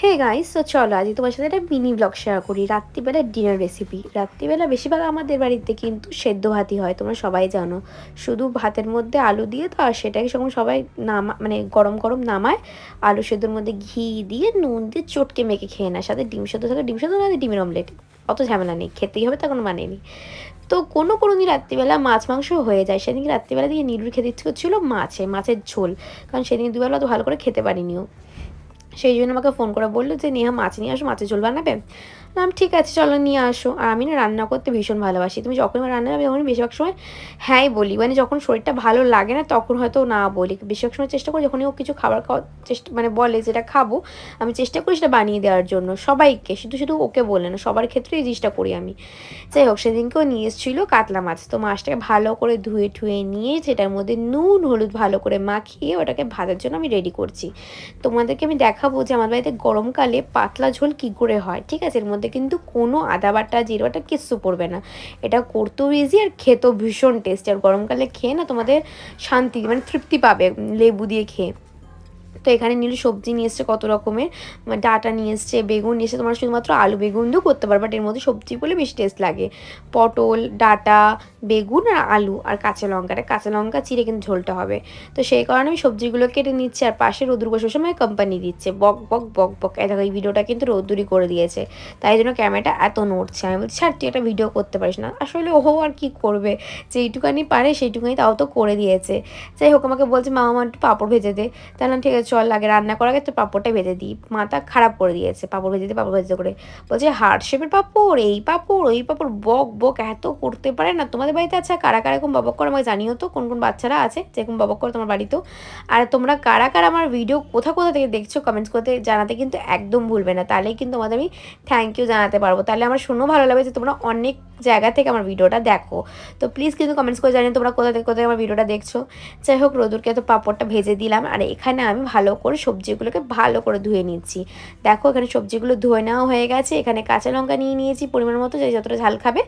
hey guys তো চলো আজকে তোমার সাথে একটা মিনি ব্লগ শেয়ার করি রাত্রিবেলার ডিনার রেসিপি রাত্রিবেলা বেশিরভাগ আমাদের বাড়িতে কিন্তু সেদ্ধ ভাতই হয় তোমরা সবাই জানো শুধু ভাতের মধ্যে আলু দিয়ে তো আর সেটাকে যখন সবাই নামা মানে গরম গরম নামায় আলু সেদ্ধর মধ্যে ঘি দিয়ে নুন দিয়ে চটকে মেখে খেয়ে নেয় সাথে ডিম সেদ্ধ থাকে ডিম সেদ্ধ না ডিমের অমলেট অত ঝামেলা নেই খেতেই হবে তা কোনো মানে নেই তো কোনো কোনো দিন রাত্রিবেলা মাছ মাংস হয়ে যায় সেদিনকে রাত্রিবেলা দিয়ে নীলুর খেতে ইচ্ছে করছিল মাছে মাছের ঝোল কারণ সেদিন দুবেলা তো ভালো করে খেতে পারিনিও সেই জন্য আমাকে ফোন করে বললো যে নেহা মাছ নিয়ে আসো মাছের ঝোল বানাবে না ঠিক আছে চলো নিয়ে আসো আর আমি না রান্না করতে ভীষণ ভালোবাসি তুমি যখন রান্না হবে তখন বেশিরভাগ সময় হ্যাঁই বলি মানে যখন শরীরটা ভালো লাগে না তখন হয়তো না বলি বেশিরভাগ সময় চেষ্টা করি যখনই ও কিছু খাবার খাওয়ার চেষ্টা মানে বলে যেটা খাবো আমি চেষ্টা করি সেটা বানিয়ে দেওয়ার জন্য সবাইকে শুধু শুধু ওকে বলে না সবার ক্ষেত্রে এই জিনিসটা করি আমি যাই হোক সেদিনকেও নিয়ে এসেছিলো কাতলা মাছ তো মাছটাকে ভালো করে ধুয়ে ঠুয়ে নিয়ে সেটার মধ্যে নুন হলুদ ভালো করে মাখিয়ে ওটাকে ভাজার জন্য আমি রেডি করছি তোমাদেরকে আমি দেখা দেখাবো যে আমার বাড়িতে গরমকালে পাতলা ঝোল কি করে হয় ঠিক আছে এর মধ্যে কিন্তু কোনো আদা বাটা জিরোটা কিচ্ছু পড়বে না এটা করতেও ইজি আর খেতেও ভীষণ টেস্ট আর গরমকালে খেয়ে না তোমাদের শান্তি মানে তৃপ্তি পাবে লেবু দিয়ে খেয়ে তো এখানে নিলে সবজি নিয়ে এসছে কত রকমের মানে ডাটা নিয়ে এসছে বেগুন নিয়ে এসে তোমার শুধুমাত্র আলু বেগুন দিয়েও করতে পারো বাট এর মধ্যে সবজি বলে বেশি টেস্ট লাগে পটল ডাটা বেগুন আর আলু আর কাঁচা লঙ্কাটা কাঁচা লঙ্কা চিড়ে কিন্তু ঝোলটা হবে তো সেই কারণে আমি সবজিগুলো কেটে নিচ্ছি আর পাশে রোদুর বসে সময় কোম্পানি দিচ্ছে বক বক বক বক এ দেখো এই ভিডিওটা কিন্তু রোদুরি করে দিয়েছে তাই জন্য ক্যামেরাটা এত নড়ছে আমি বলছি ছাড় তুই একটা ভিডিও করতে পারিস না আসলে ও আর কি করবে যেইটুকানি পারে সেইটুকানি তাও তো করে দিয়েছে যাই হোক আমাকে বলছে মামা একটু পাঁপড় ভেজে দে তাহলে ঠিক আছে চল আগে রান্না করার আগে তো পাঁপড়টা বেঁধে দিই মাথা খারাপ করে দিয়েছে পাঁপড় ভেজে দিয়ে পাঁপড় ভেজে করে বলছে হার্ট শেপের পাঁপড় এই পাঁপড় ওই পাঁপড় বক বক এত করতে পারে না তোমাদের বাড়িতে আচ্ছা কারা কারা এরকম বাবক করে আমাকে জানিও তো কোন কোন বাচ্চারা আছে যেরকম বাবক করে তোমার বাড়িতেও আর তোমরা কারা কারা আমার ভিডিও কোথা কোথা থেকে দেখছো কমেন্টস করতে জানাতে কিন্তু একদম ভুলবে না তাহলেই কিন্তু তোমাদের আমি থ্যাংক ইউ জানাতে পারবো তাহলে আমার শুনেও ভালো লাগবে যে তোমরা অনেক জায়গা থেকে আমার ভিডিওটা দেখো তো প্লিজ কিন্তু কমেন্টস করে জানিও তোমরা কোথা থেকে কোথায় আমার ভিডিওটা দেখছো যাই হোক রোদুরকে তো পাঁপড়টা ভেজে দিলাম আর এখানে আমি ভালো ভালো করে সবজিগুলোকে ভালো করে ধুয়ে নিচ্ছি দেখো এখানে সবজিগুলো ধুয়ে নেওয়া হয়ে গেছে এখানে কাঁচা লঙ্কা নিয়ে নিয়েছি পরিমাণ মতো যে যতটা ঝাল খাবে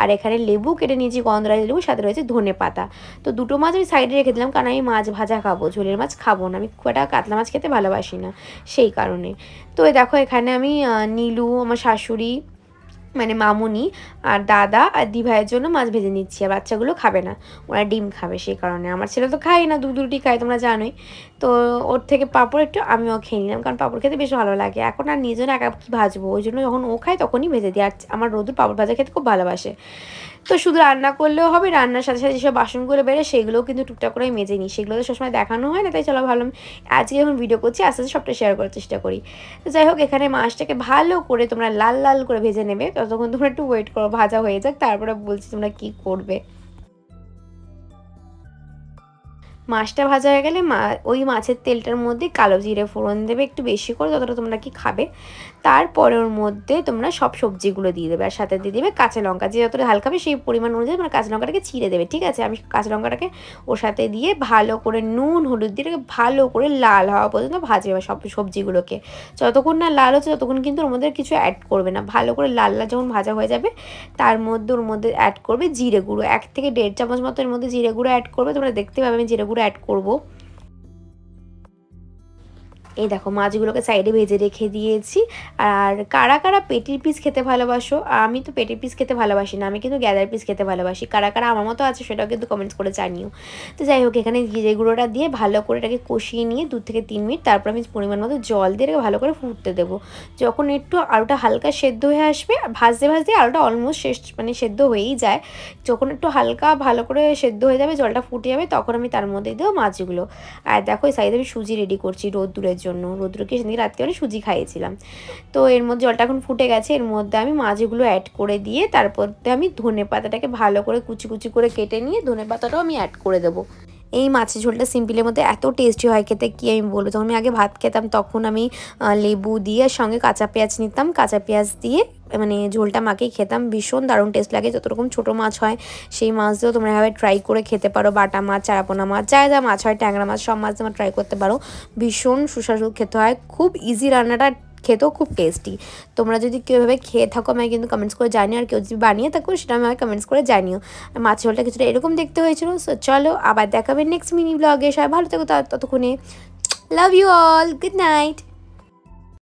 আর এখানে লেবু কেটে নিয়েছি গন্ধরাজ লেবু সাথে রয়েছে ধনে পাতা তো দুটো মাছ আমি সাইডে রেখে দিলাম কারণ আমি মাছ ভাজা খাবো ঝোলের মাছ খাবো না আমি খুব একটা কাতলা মাছ খেতে ভালোবাসি না সেই কারণে তো দেখো এখানে আমি নীলু আমার শাশুড়ি মানে মামুনি আর দাদা আর দি ভাইয়ের জন্য মাছ ভেজে নিচ্ছি আর বাচ্চাগুলো খাবে না ওরা ডিম খাবে সেই কারণে আমার ছেলে তো খায় না দু দুটি খায় তোমরা জানোই তো ওর থেকে পাঁপড় একটু আমিও খেয়ে নিলাম কারণ পাঁপড় খেতে বেশ ভালো লাগে এখন আর নিজের একা কি ভাজবো ওই জন্য যখন ও খায় তখনই ভেজে দিই আর আমার রোদুর পাপড় ভাজা খেতে খুব ভালোবাসে তো শুধু রান্না করলেও হবে রান্নার সাথে সাথে যেসব বাসনগুলো বেড়ে সেগুলোও কিন্তু টুকটাক করে মেজে নিই সেগুলো তো সবসময় দেখানো হয় না তাই চলো ভালো আজকে যখন ভিডিও করছি আস্তে আস্তে সবটা শেয়ার করার চেষ্টা করি তো যাই হোক এখানে মাছটাকে ভালো করে তোমরা লাল লাল করে ভেজে নেবে তো ততক্ষণ তোমরা একটু ওয়েট করো ভাজা হয়ে যাক তারপরে বলছি তোমরা কি করবে মাছটা ভাজা হয়ে গেলে মা ওই মাছের তেলটার মধ্যে কালো জিরে ফোড়ন দেবে একটু বেশি করে যতটা তোমরা কি খাবে তারপরে ওর মধ্যে তোমরা সব সবজিগুলো দিয়ে দেবে আর সাথে দিয়ে দেবে কাঁচা লঙ্কা যে যতটা হালকা হবে সেই পরিমাণ অনুযায়ী তোমরা কাঁচা লঙ্কাটাকে ছিঁড়ে দেবে ঠিক আছে আমি কাঁচা লঙ্কাটাকে ওর সাথে দিয়ে ভালো করে নুন হলুদ দিয়ে ভালো করে লাল হওয়া পর্যন্ত ভাজে ভাজবে সব সবজিগুলোকে যতক্ষণ না লাল হচ্ছে ততক্ষণ কিন্তু ওর মধ্যে কিছু অ্যাড করবে না ভালো করে লাল লাল যখন ভাজা হয়ে যাবে তার মধ্যে ওর মধ্যে অ্যাড করবে জিরে গুঁড়ো এক থেকে দেড় চামচ মতো এর মধ্যে জিরে গুঁড়ো অ্যাড করবে তোমরা দেখতে পাবে আমি জিরে গুঁড়ো অ্যাড করবো এই দেখো মাছগুলোকে সাইডে ভেজে রেখে দিয়েছি আর কারা কারা পেটির পিস খেতে ভালোবাসো আমি তো পেটির পিস খেতে ভালোবাসি না আমি কিন্তু গ্যাদার পিস খেতে ভালোবাসি কারা কারা আমার মতো আছে সেটাও কিন্তু কমেন্টস করে জানিও তো যাই হোক এখানে জিরে গুঁড়োটা দিয়ে ভালো করে এটাকে কষিয়ে নিয়ে দু থেকে তিন মিনিট তারপর আমি পরিমাণ মতো জল দিয়ে ভালো করে ফুটতে দেবো যখন একটু আলুটা হালকা সেদ্ধ হয়ে আসবে ভাজতে ভাজতে আলুটা অলমোস্ট শেষ মানে সেদ্ধ হয়েই যায় যখন একটু হালকা ভালো করে সেদ্ধ হয়ে যাবে জলটা ফুটে যাবে তখন আমি তার মধ্যে দেবো মাছগুলো আর দেখো এই সাইডে আমি সুজি রেডি করছি রোদ দূরে জন্য রৌদ্রকে সেদিন রাত্রে মানে সুজি খাইয়েছিলাম তো এর মধ্যে জলটা এখন ফুটে গেছে এর মধ্যে আমি মাছগুলো অ্যাড করে দিয়ে তারপর আমি ধনে পাতাটাকে ভালো করে কুচি কুচি করে কেটে নিয়ে ধনে পাতাটাও আমি অ্যাড করে দেবো এই মাছের ঝোলটা সিম্পলের মধ্যে এত টেস্টি হয় খেতে কি আমি বলবো যখন আমি আগে ভাত খেতাম তখন আমি লেবু দিয়ে সঙ্গে কাঁচা পেঁয়াজ নিতাম কাঁচা পেঁয়াজ দিয়ে মানে ঝোলটা মাকে খেতাম ভীষণ দারুণ টেস্ট লাগে যত রকম ছোটো মাছ হয় সেই মাছ দিয়েও তোমরা এভাবে ট্রাই করে খেতে পারো বাটা মাছ চারাপোনা মাছ যা যা মাছ হয় ট্যাংরা মাছ সব মাছ তোমরা ট্রাই করতে পারো ভীষণ সুস্বাদু খেতে হয় খুব ইজি রান্নাটা খেতেও খুব টেস্টি তোমরা যদি কীভাবে খেয়ে থাকো আমায় কিন্তু কমেন্টস করে জানিও আর কেউ যদি বানিয়ে থাকো সেটা আমায় কমেন্টস করে জানিও মাছ ঝোলটা কিছুটা এরকম দেখতে হয়েছিল সো চলো আবার দেখাবে নেক্সট মিনি ব্লগে সবাই ভালো থেকো ততক্ষণে love you all good night